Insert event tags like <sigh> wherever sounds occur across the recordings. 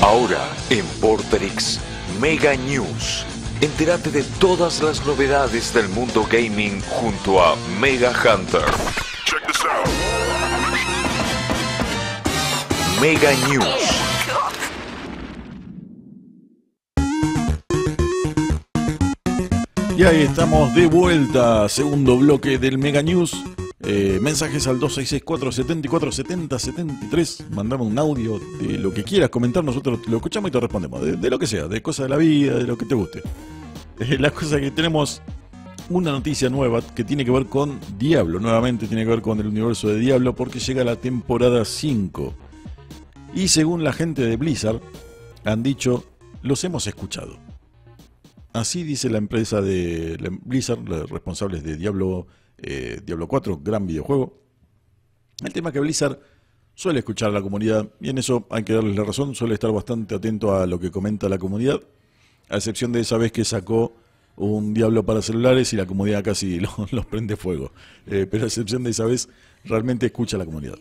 Ahora, en Portrix Mega News. Entérate de todas las novedades del mundo gaming junto a Mega Hunter. Check this out. Mega News. Y ahí estamos de vuelta, segundo bloque del Mega News. Eh, mensajes al 2664-7470-73. Mandame un audio de lo que quieras comentar, nosotros lo escuchamos y te respondemos. De, lo que sea, de cosas de la vida, de lo que te guste. Eh, la cosa es que tenemos una noticia nueva que tiene que ver con Diablo. Nuevamente tiene que ver con el universo de Diablo porque llega la temporada 5. Y según la gente de Blizzard, han dicho, los hemos escuchado. Así dice la empresa de Blizzard, los responsables de Diablo eh, Diablo 4, gran videojuego. El tema es que Blizzard suele escuchar a la comunidad, y en eso hay que darles la razón, suele estar bastante atento a lo que comenta la comunidad, a excepción de esa vez que sacó un Diablo para celulares y la comunidad casi <laughs> los prende fuego. Eh, pero a excepción de esa vez, realmente escucha a la comunidad.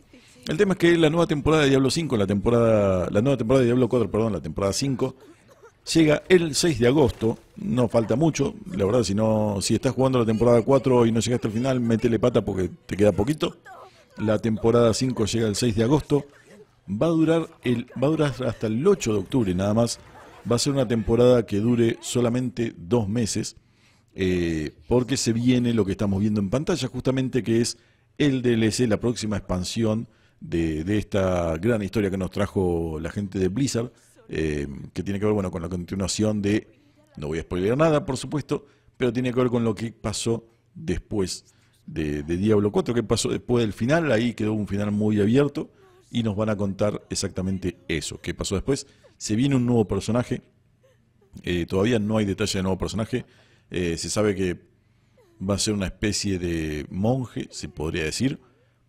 El tema es que la nueva temporada de Diablo 5, la temporada, la nueva temporada de Diablo 4, perdón, la temporada 5, llega el 6 de agosto, no falta mucho, la verdad si no, si estás jugando la temporada 4 y no llegaste al final, métele pata porque te queda poquito. La temporada 5 llega el 6 de agosto, va a durar el, va a durar hasta el 8 de octubre nada más. Va a ser una temporada que dure solamente dos meses, eh, porque se viene lo que estamos viendo en pantalla, justamente que es el DLC, la próxima expansión de, de esta gran historia que nos trajo la gente de Blizzard, eh, que tiene que ver bueno, con la continuación de, no voy a spoiler nada, por supuesto, pero tiene que ver con lo que pasó después de, Diablo 4, que pasó después del final, ahí quedó un final muy abierto y nos van a contar exactamente eso, qué pasó después. Se viene un nuevo personaje, eh, todavía no hay detalle de nuevo personaje, eh, se sabe que va a ser una especie de monje, se podría decir,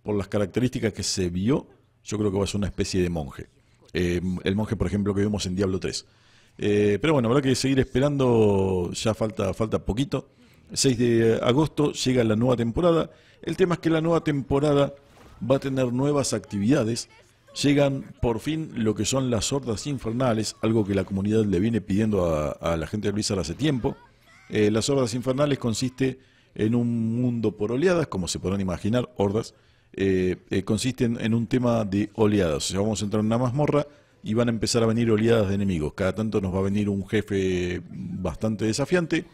por las características que se vio, yo creo que va a ser una especie de monje. Eh, el monje, por ejemplo, que vemos en Diablo 3. Eh, pero bueno, habrá que seguir esperando, ya falta, falta poquito. 6 de agosto llega la nueva temporada. El tema es que la nueva temporada va a tener nuevas actividades. Llegan por fin lo que son las hordas infernales, algo que la comunidad le viene pidiendo a, la gente de Blizzard hace tiempo. Eh, las hordas infernales consiste en un mundo por oleadas, como se podrán imaginar, hordas, consisten eh, eh, consiste en, un tema de oleadas. vamos a entrar en una mazmorra y van a empezar a venir oleadas de enemigos. Cada tanto nos va a venir un jefe bastante desafiante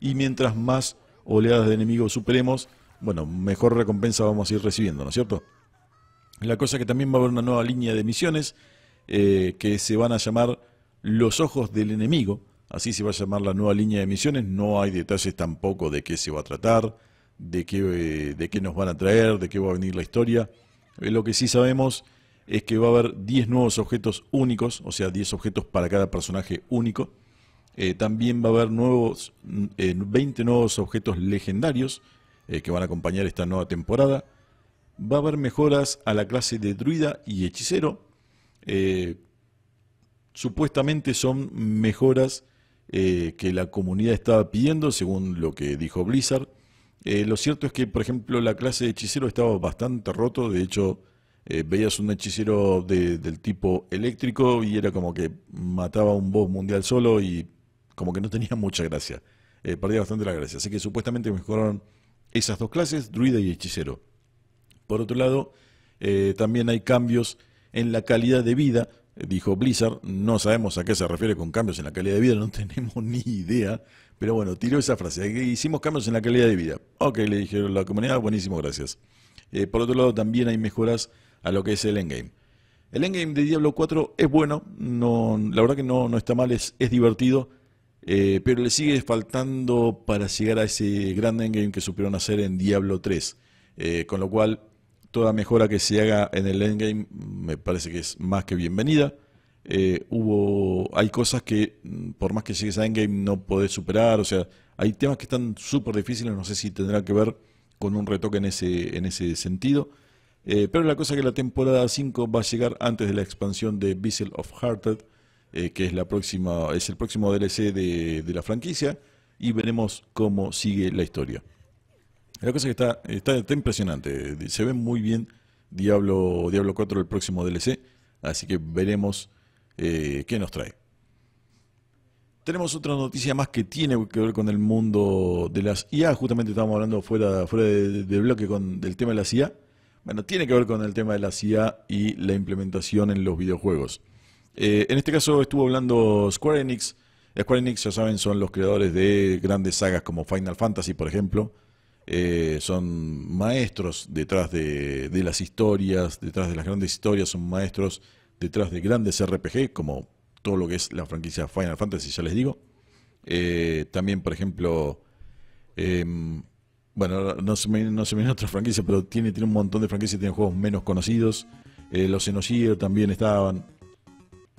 y mientras más oleadas de enemigos superemos, bueno, mejor recompensa vamos a ir recibiendo, ¿no es cierto? La cosa es que también va a haber una nueva línea de misiones eh, que se van a llamar Los Ojos del Enemigo. Así se va a llamar la nueva línea de misiones. No hay detalles tampoco de qué se va a tratar de qué, eh, de qué nos van a traer, de qué va a venir la historia. Eh, lo que sí sabemos es que va a haber 10 nuevos objetos únicos, o sea, 10 objetos para cada personaje único. Eh, también va a haber nuevos, mm, eh, 20 nuevos objetos legendarios que van a acompañar esta nueva temporada. Va a haber mejoras a la clase de druida y hechicero. supuestamente son mejoras que la comunidad estaba pidiendo, según lo que dijo Blizzard. Eh, lo cierto es que, por ejemplo, la clase de hechicero estaba bastante roto, de hecho, eh, veías un hechicero del tipo eléctrico y era como que mataba a un boss mundial solo y como que no tenía <laughs> mucha gracia. Eh, perdía bastante la gracia. Así que supuestamente mejoraron esas dos clases, druida y hechicero. Por otro lado, también hay cambios en la calidad de vida, dijo Blizzard. No sabemos a qué se refiere con cambios en la calidad de vida, no <laughs> tenemos ni idea. Pero bueno, tiró esa frase. Hicimos cambios en la calidad de vida. Ok, le dijeron la comunidad, buenísimo, gracias. Eh, por otro lado, también hay mejoras a lo que es el endgame. El endgame de Diablo 4 es bueno, no, la verdad que no, no está mal, es, es divertido, eh, pero le sigue faltando para llegar a ese gran endgame que supieron hacer en Diablo 3. Eh, con lo cual, toda mejora que se haga en el endgame me parece que es más que bienvenida. Eh, hubo, hay cosas que mm, por más que llegues a endgame no podés superar, o sea, hay temas que están súper difíciles, no sé si tendrá que ver con un retoque en ese, en ese sentido. Eh, pero la cosa es que la temporada 5 va a llegar antes de la expansión de Vessel of Hearted, eh, que es, la próxima, es el próximo DLC de la franquicia, y veremos cómo sigue la historia. La cosa que está, impresionante. Se ve muy bien Diablo, Diablo 4, el próximo DLC. Así que veremos eh, qué nos trae. Tenemos otra noticia más que tiene que ver con el mundo de las IA. Justamente estábamos hablando fuera, fuera de bloque con, del tema de las IA. Bueno, tiene que ver con el tema de las IA y la implementación en los videojuegos. Eh, en este caso estuvo hablando Square Enix. Square Enix, ya saben, son los creadores de grandes sagas como Final Fantasy, por ejemplo. Eh, son maestros detrás de, las historias, detrás de las grandes historias, son maestros detrás de grandes RPG, como todo lo que es la franquicia Final Fantasy, ya les digo. Eh, también, por ejemplo, em, bueno, no se, me, no se otra franquicia, pero tiene, tiene un montón de franquicias, tiene juegos menos conocidos. Eh, los Xenogear también estaban.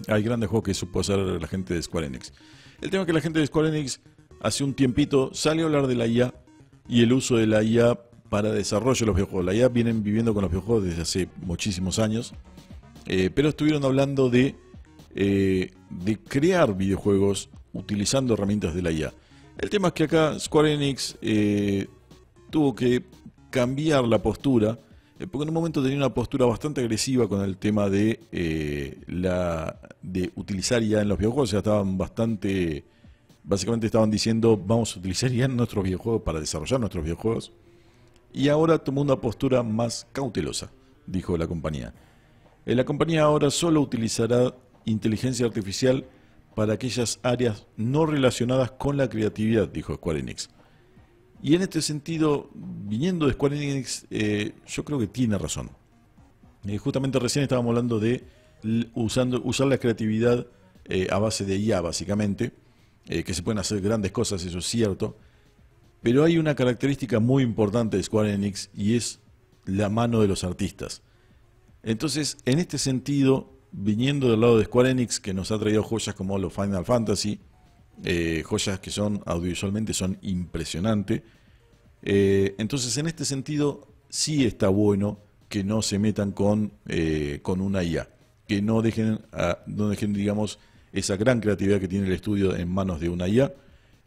Hay grandes juegos que supo hacer la gente de Square Enix. El tema es que la gente de Square Enix hace un tiempito salió a hablar de la IA y el uso de la IA para desarrollo de los videojuegos. La IA vienen viviendo con los videojuegos desde hace muchísimos años, eh, pero estuvieron hablando de, eh, de crear videojuegos utilizando herramientas de la IA. El tema es que acá Square Enix eh, tuvo que cambiar la postura, porque en un momento tenía una postura bastante agresiva con el tema de, la, de utilizar IA en los videojuegos, o sea, estaban bastante básicamente estaban diciendo, vamos a utilizar ya nuestros videojuegos para desarrollar nuestros videojuegos. Y ahora tomó una postura más cautelosa, dijo la compañía. Eh, la compañía ahora solo utilizará inteligencia artificial para aquellas áreas no relacionadas con la creatividad, dijo Square Enix. Y en este sentido, viniendo de Square Enix, eh, yo creo que tiene razón. Eh, justamente recién estábamos hablando de usar la creatividad a base de IA, básicamente eh, que se pueden hacer grandes cosas, eso es cierto, pero hay una característica muy importante de Square Enix y es la mano de los artistas. Entonces, en este sentido, viniendo del lado de Square Enix, que nos ha traído joyas como los Final Fantasy, eh, joyas que son audiovisualmente son impresionantes, eh, entonces en este sentido sí está bueno que no se metan con, con una IA, que no dejen, no dejen digamos, esa gran creatividad que tiene el estudio en manos de una IA.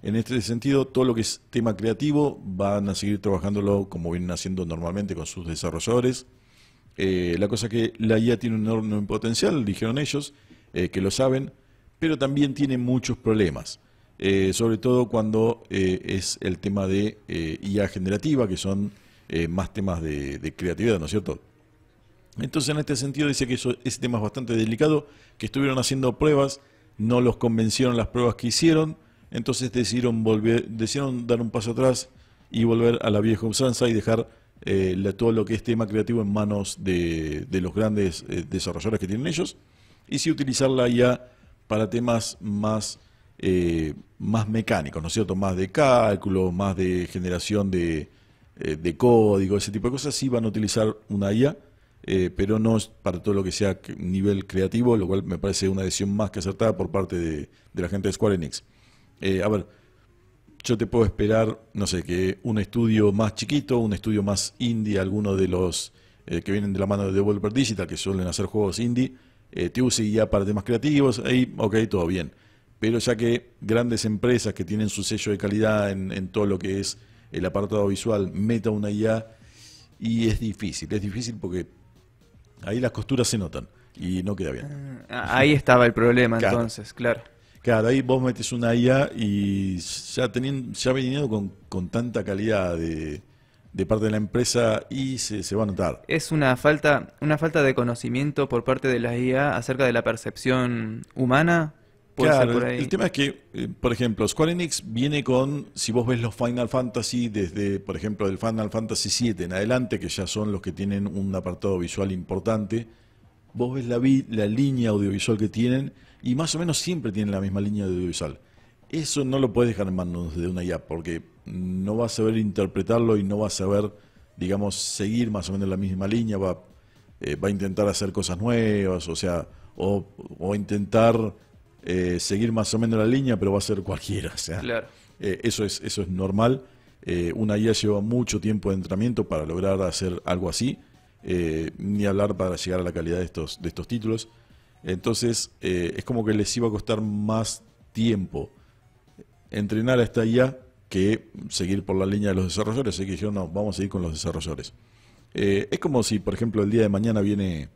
En este sentido, todo lo que es tema creativo van a seguir trabajándolo como vienen haciendo normalmente con sus desarrolladores. Eh, la cosa que la IA tiene un enorme potencial, dijeron ellos, eh, que lo saben, pero también tiene muchos problemas. Eh, sobre todo cuando es el tema de IA generativa, que son más temas de, creatividad, ¿no es cierto? Entonces, en este sentido, dice que eso, ese tema es bastante delicado, que estuvieron haciendo pruebas no los convencieron las pruebas que hicieron, entonces decidieron, decidieron dar un paso atrás y volver a la vieja usanza y dejar eh, todo lo que es tema creativo en manos de, de los grandes eh, desarrolladores que tienen ellos, y si utilizar la IA para temas más, eh, más mecánicos, ¿no es cierto? Más de cálculo, más de generación de, de código, ese tipo de cosas, sí van a utilizar una IA eh, pero no para todo lo que sea nivel creativo, lo cual me parece una decisión más que acertada por parte de, la gente de Square Enix. Eh, a ver, yo te puedo esperar, no sé, que un estudio más chiquito, un estudio más indie, alguno de los eh, que vienen de la mano de Developer Digital, que suelen hacer juegos indie, te use ya para temas creativos, ahí, ok, todo bien. Pero ya que grandes empresas que tienen su sello de calidad en, en todo lo que es el apartado visual, meta una IA, y es difícil, es difícil porque Ahí las costuras se notan y no queda bien. Ah, ahí estaba el problema entonces, claro. Claro, ahí vos metes una IA y ya, teniendo, venido con, tanta calidad de, de parte de la empresa y se, se, va a notar. Es una falta, una falta de conocimiento por parte de la IA acerca de la percepción humana claro, El, tema es que, eh, por ejemplo, Square Enix viene con, si vos ves los Final Fantasy, desde, por ejemplo, el Final Fantasy VII en adelante, que ya son los que tienen un apartado visual importante, vos ves la, línea audiovisual que tienen y más o menos siempre tienen la misma línea audiovisual. Eso no lo puedes dejar en manos de una IA porque no vas a saber interpretarlo y no vas a saber, digamos, seguir más o menos la misma línea, va, eh, va a intentar hacer cosas nuevas, o sea, o, o intentar eh, seguir más o menos la línea, pero va a ser cualquiera. Eh, eso, es, normal. Eh, una IA lleva mucho tiempo de entrenamiento para lograr hacer algo así, ni hablar para llegar a la calidad de estos, títulos. Entonces, es como que les iba a costar más tiempo entrenar a esta IA que seguir por la línea de los desarrolladores. Así que dijeron, no, vamos a seguir con los desarrolladores. es como si, por ejemplo, el día de mañana viene,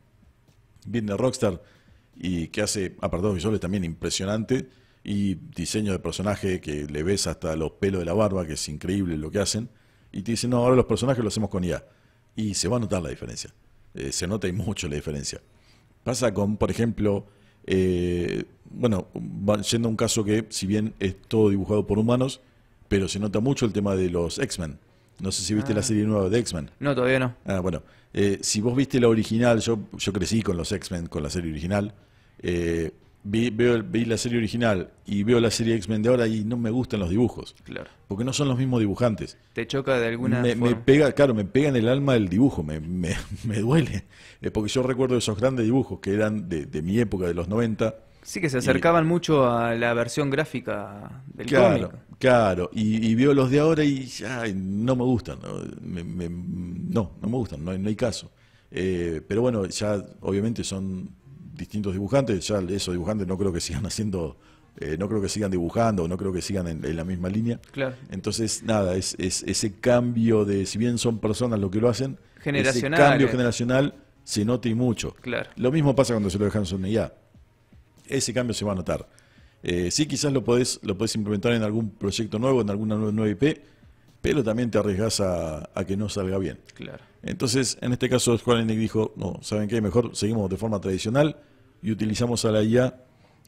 viene Rockstar y que hace apartados ah, visuales también impresionante y diseño de personaje que le ves hasta los pelos de la barba, que es increíble lo que hacen, y te dicen, no, ahora los personajes los hacemos con IA. Y se va a notar la diferencia. Eh, se nota y mucho la diferencia. Pasa con, por ejemplo, eh, bueno, yendo a un caso que, si bien es todo dibujado por humanos, pero se nota mucho el tema de los X-Men no sé si viste la ah. serie nueva de X-Men. No, todavía no. Ah, bueno. Eh, si vos viste la original, yo, yo crecí con los X-Men, con la serie original. Eh, vi, veo, la serie original y veo la serie X-Men de ahora y no me gustan los dibujos. Claro. Porque no son los mismos dibujantes. ¿Te choca de alguna me, forma? pega, claro, me pega en el alma el dibujo, me, me, <laughs> me duele. porque yo recuerdo esos grandes dibujos que eran de, de mi época, de los 90 Sí, que se acercaban mucho a la versión gráfica del claro, cómic. Claro, y, y, veo los de ahora y ya no me gustan, no no, me gustan, no, hay caso. Eh, pero bueno, ya obviamente son distintos dibujantes, ya esos dibujantes no creo que sigan <laughs> haciendo, eh, no creo que sigan dibujando, no creo que sigan en, la misma línea. Claro. Entonces, nada, es, ese cambio de, si bien son personas lo que lo hacen, ese cambio generacional se nota y mucho. Claro. Lo mismo pasa cuando se lo dejan ya ese cambio se va a notar. Eh, sí, quizás lo podés, lo implementar en algún proyecto nuevo, en alguna nueva IP, pero también te arriesgas a, que no salga bien. Claro. Entonces, en este caso, Juan dijo, no, ¿saben qué? Mejor seguimos de forma tradicional y utilizamos a la IA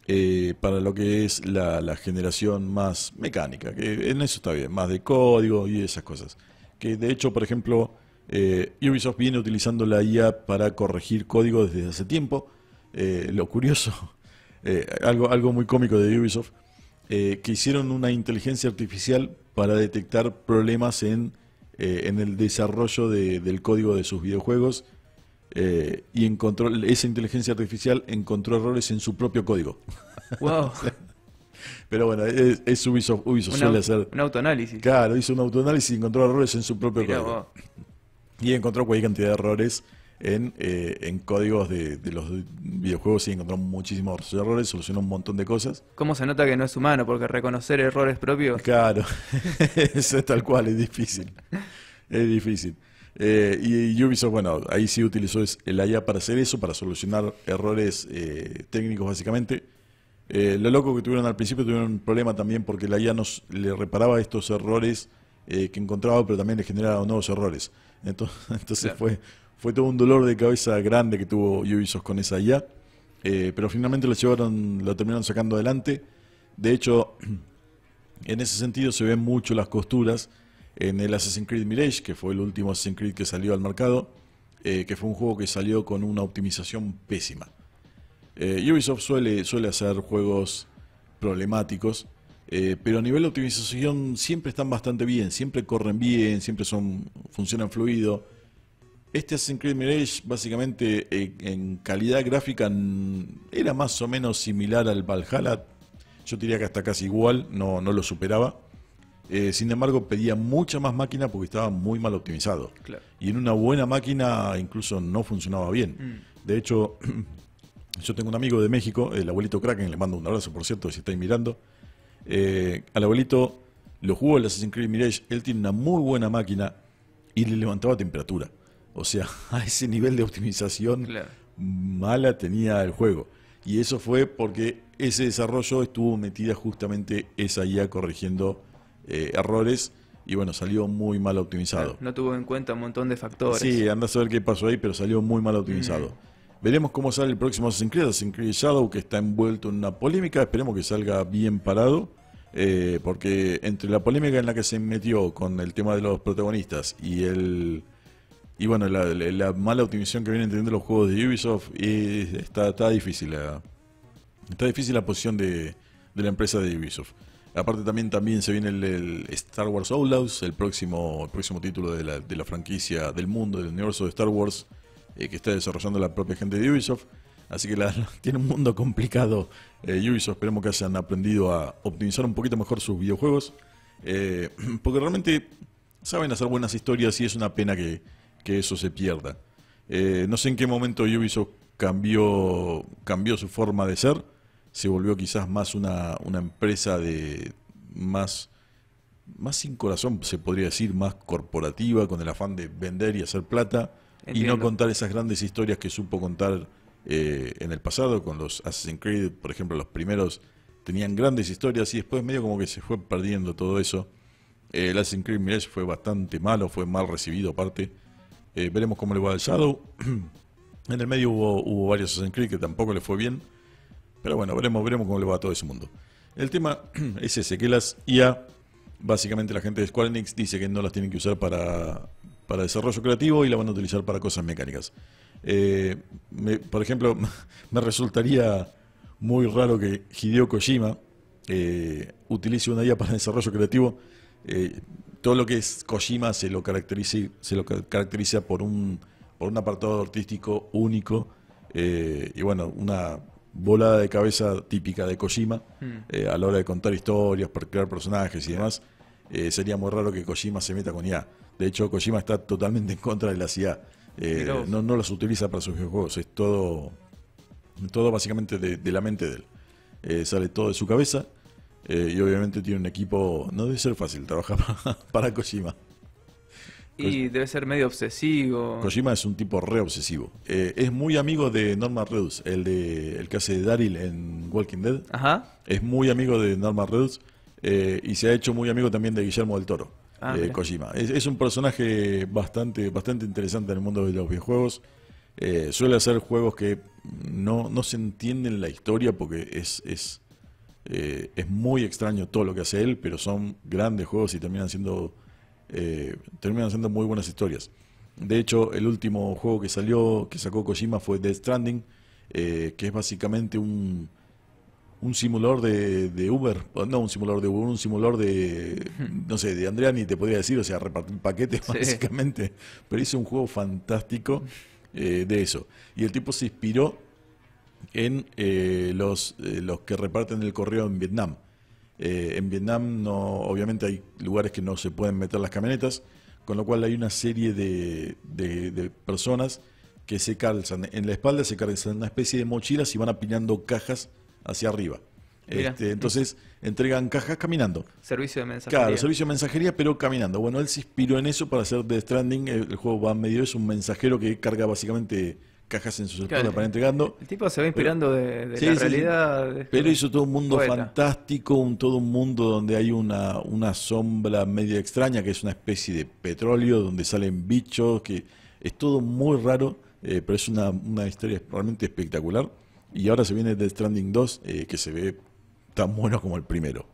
eh, para lo que es la, generación más mecánica, que en eso está bien, más de código y esas cosas. Que de hecho, por ejemplo, eh, Ubisoft viene utilizando la IA para corregir código desde hace tiempo. lo curioso eh, algo, algo muy cómico de Ubisoft, eh, que hicieron una inteligencia artificial para detectar problemas en, eh, el desarrollo del código de sus videojuegos y encontró, esa inteligencia artificial encontró errores en su propio código. <laughs> ¡Wow! <laughs> Pero bueno, es, Ubisoft, suele hacer... Un autoanálisis. Claro, hizo un autoanálisis y encontró errores en su propio código. Y encontró cualquier cantidad de errores en, eh, en códigos de, los videojuegos y encontró muchísimos errores, solucionó un montón de cosas. ¿Cómo se nota que no es humano? Porque reconocer errores propios. Claro, <laughs> eso es tal cual, es difícil. Es difícil. Eh, y Ubisoft, bueno, ahí sí utilizó el IA para hacer eso, para solucionar errores eh, técnicos básicamente. Eh, lo loco que tuvieron al principio, tuvieron un problema también porque el IA nos, le reparaba estos errores que encontraba, pero también le generaba nuevos errores. Entonces, <laughs> entonces fue fue todo un dolor de cabeza grande que tuvo Ubisoft con esa IA, eh, pero finalmente lo llevaron, lo terminaron sacando adelante. De hecho, <clears throat> en ese sentido se ven mucho las costuras en el Assassin's Creed Mirage, que fue el último Assassin's Creed que salió al mercado, eh, que fue un juego que salió con una optimización pésima. Eh, Ubisoft suele, hacer juegos problemáticos, pero a nivel de optimización siempre están bastante bien, siempre corren bien, siempre son, funcionan fluido. Este Assassin's Creed Mirage, básicamente eh, en calidad gráfica, era más o menos similar al Valhalla. Yo diría que hasta casi igual, no, no lo superaba. Eh, sin embargo, pedía mucha más máquina porque estaba muy mal optimizado. Y en una buena máquina incluso no funcionaba bien. Mm. De hecho, <clears throat> yo tengo un amigo de México, el abuelito Kraken, le mando un abrazo, por cierto, si estáis mirando. Eh, al abuelito lo jugó el Assassin's Creed Mirage, él tiene una muy buena máquina y le levantaba temperatura. O sea, <laughs> a ese nivel de optimización mala tenía el juego. Y eso fue porque ese desarrollo estuvo metida justamente esa guía corrigiendo eh, errores y bueno, salió muy mal optimizado. No, tuvo en cuenta un montón de factores. Sí, andás a ver qué pasó ahí, pero salió muy mal optimizado. Mm. Veremos cómo sale el próximo Assassin's Creed, Shadow, que está envuelto en una polémica. Esperemos que salga bien parado, eh, porque entre la polémica en la que se metió con el tema de los protagonistas y el y bueno, la, mala optimización que vienen teniendo los juegos de Ubisoft está, está, difícil. está difícil la posición de, la empresa de Ubisoft. Aparte también, también se viene el, Star Wars Outlaws, el próximo, próximo título de la, franquicia del mundo, del universo de Star Wars, eh, que está desarrollando la propia gente de Ubisoft. Así que <laughs> tiene un mundo complicado eh, Ubisoft. Esperemos que hayan aprendido a optimizar un poquito mejor sus videojuegos. Eh, <clears throat> porque realmente saben hacer buenas historias y es una pena que, que eso se pierda. Eh, no sé en qué momento Ubisoft cambió, cambió su forma de ser, se volvió quizás más una, una empresa de más, más sin corazón, se podría decir, más corporativa, con el afán de vender y hacer plata, y no contar esas grandes historias que supo contar eh, en el pasado, con los Assassin's Creed, por ejemplo, los primeros tenían grandes historias y después medio como que se fue perdiendo todo eso. el Assassin's Creed Mirage fue bastante malo, fue mal recibido aparte. Eh, veremos cómo le va al Shadow. <clears throat> en el medio hubo, varios Assassin's Creed que tampoco le fue bien. Pero bueno, veremos, veremos cómo le va a todo ese mundo. El tema <clears throat> es ese, que las IA, básicamente la gente de Square Enix dice que no las tienen que usar para, para desarrollo creativo y la van a utilizar para cosas mecánicas. Eh, por ejemplo, <laughs> me resultaría muy raro que Hideo Kojima eh, utilice una IA para desarrollo creativo eh, todo lo que es Kojima se lo caracteriza, por un, apartado artístico único eh, y bueno, una volada de cabeza típica de Kojima hmm. eh, a la hora de contar historias, para crear personajes y demás. sería muy raro que Kojima se meta con IA. De hecho, Kojima está totalmente en contra de las IA. no, las utiliza para sus videojuegos, es todo, todo básicamente de la mente de él. sale todo de su cabeza eh, y obviamente tiene un equipo. No debe ser fácil trabajar <laughs> para, Kojima. Y debe ser medio obsesivo. Kojima es un tipo re obsesivo. Eh, es muy amigo de Norman Reedus, el, de, el que hace Daryl en Walking Dead. Ajá. Es muy amigo de Norman Reedus eh, y se ha hecho muy amigo también de Guillermo del Toro. Ah, Kojima. Es, un personaje bastante, bastante interesante en el mundo de los videojuegos. suele hacer juegos que no, no se entienden la historia porque es eh, es muy extraño todo lo que hace él, pero son grandes juegos y terminan siendo, eh, terminan siendo muy buenas historias. De hecho, el último juego que salió, que sacó Kojima, fue Death Stranding, eh, que es básicamente un, un simulador de, Uber, no un simulador de Uber, un simulador de, <laughs> no sé, de Andrea ni te podría decir, o sea, repartir paquetes básicamente. Pero hizo un juego fantástico <laughs> de eso. Y el tipo se inspiró en eh, los, eh, los que reparten el correo en Vietnam. Eh, en Vietnam no, obviamente hay lugares que no se pueden meter las camionetas, con lo cual hay una serie de, de, personas que se calzan en la espalda, se calzan una especie de mochilas y van apilando cajas hacia arriba. Este, entonces entregan cajas caminando. Servicio de mensajería. Claro, servicio de mensajería, pero caminando. Bueno, él se inspiró en eso para hacer The Stranding. el juego va medio, es un mensajero que carga básicamente cajas en su espaldas para entregando. El tipo se va inspirando de, la realidad. Pero hizo todo un mundo fantástico, un, todo un mundo donde hay una, una sombra medio extraña, que es una especie de petróleo, donde salen bichos, que es todo muy raro, eh, pero es una, historia realmente espectacular. Y ahora se viene The Stranding 2, eh, que se ve tan bueno como el primero.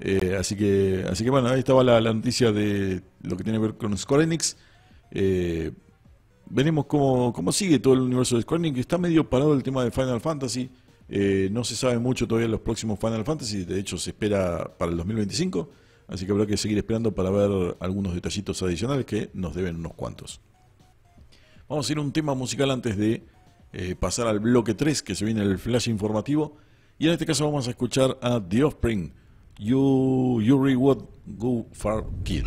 Eh, así que así que bueno, ahí estaba la, noticia de lo que tiene que ver con Square Eh, veremos cómo, sigue todo el universo de Square que Está medio parado el tema de Final Fantasy. Eh, no se sabe mucho todavía los próximos Final Fantasy. De hecho, se espera para el 2025. Así que habrá que seguir esperando para ver algunos detallitos adicionales que nos deben unos cuantos. Vamos a ir a un tema musical antes de eh, pasar al bloque 3, que se viene el flash informativo. Y en este caso vamos a escuchar a The Offspring, You, you Reward Go Far Kid.